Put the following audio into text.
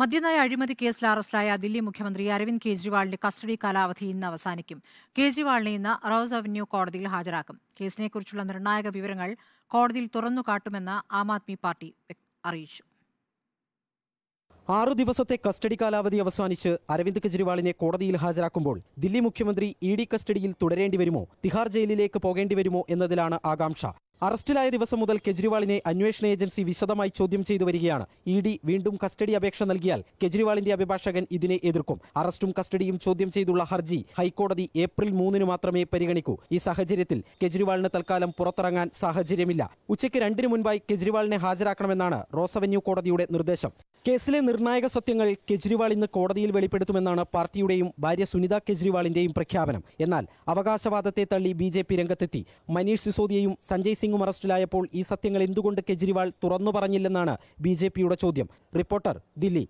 മദ്യനയ അഴിമതി കേസിൽ അറസ്റ്റിലായ ദില്ലി മുഖ്യമന്ത്രി അരവിന്ദ് കെജ്രിവാളിന്റെ കസ്റ്റഡി കാലാവധി ഇന്ന് അവസാനിക്കും കെജ്രിവാളിനെ ഇന്ന് റോസ് അവന്യൂ കോടതിയിൽ ഹാജരാക്കും കേസിനെക്കുറിച്ചുള്ള നിർണായക വിവരങ്ങൾ കോടതിയിൽ തുറന്നുകാട്ടുമെന്ന് ആം ആദ്മി പാർട്ടി അറിയിച്ചു ആറു ദിവസത്തെ കസ്റ്റഡി കാലാവധി അവസാനിച്ച് അരവിന്ദ് കെജ്രിവാളിനെ കോടതിയിൽ ഹാജരാക്കുമ്പോൾ ദില്ലി മുഖ്യമന്ത്രി ഇ ഡി കസ്റ്റഡിയിൽ തുടരേണ്ടി വരുമോ തിഹാർ ജയിലിലേക്ക് പോകേണ്ടി വരുമോ എന്നതിലാണ് ആകാംക്ഷ അറസ്റ്റിലായ ദിവസം മുതൽ കെജ്രിവാളിനെ അന്വേഷണ ഏജൻസി വിശദമായി ചോദ്യം ചെയ്തു വരികയാണ് ഇ ഡി വീണ്ടും കസ്റ്റഡി അപേക്ഷ നൽകിയാൽ കെജ്രിവാളിന്റെ അഭിഭാഷകൻ ഇതിനെ എതിർക്കും അറസ്റ്റും കസ്റ്റഡിയും ചോദ്യം ചെയ്തുള്ള ഹർജി ഹൈക്കോടതി ഏപ്രിൽ മൂന്നിന് മാത്രമേ പരിഗണിക്കൂ ഈ സാഹചര്യത്തിൽ കെജ്രിവാളിന് തൽക്കാലം പുറത്തിറങ്ങാൻ സാഹചര്യമില്ല ഉച്ചയ്ക്ക് രണ്ടിന് മുൻപായി കെജ്രിവാളിനെ ഹാജരാക്കണമെന്നാണ് റോസവന്യൂ കോടതിയുടെ നിർദ്ദേശം കേസിലെ നിർണായക സത്യങ്ങൾ കെജ്രിവാൾ ഇന്ന് കോടതിയിൽ വെളിപ്പെടുത്തുമെന്നാണ് പാർട്ടിയുടെയും ഭാര്യ സുനിത കെജ്രിവാളിന്റെയും പ്രഖ്യാപനം എന്നാൽ അവകാശവാദത്തെ തള്ളി ബി ജെ പി രംഗത്തെത്തി മനീഷ് സിസോദിയയും സഞ്ജയ് സിംഗും അറസ്റ്റിലായപ്പോൾ ഈ സത്യങ്ങൾ എന്തുകൊണ്ട് കെജ്രിവാൾ തുറന്നു പറഞ്ഞില്ലെന്നാണ് ബി ചോദ്യം റിപ്പോർട്ടർ ദില്ലി